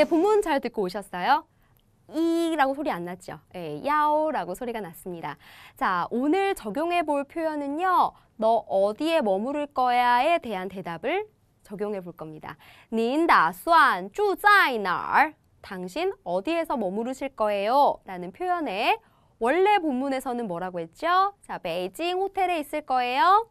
네, 본문 잘 듣고 오셨어요? 이라고 소리 안 났죠? 예, 야오라고 소리가 났습니다. 자, 오늘 적용해 볼 표현은요. 너 어디에 머무를 거야에 대한 대답을 적용해 볼 겁니다. 您打算住在哪儿? 당신 어디에서 머무르실 거예요? 라는 표현에 원래 본문에서는 뭐라고 했죠? 자, 베이징 호텔에 있을 거예요.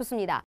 좋습니다.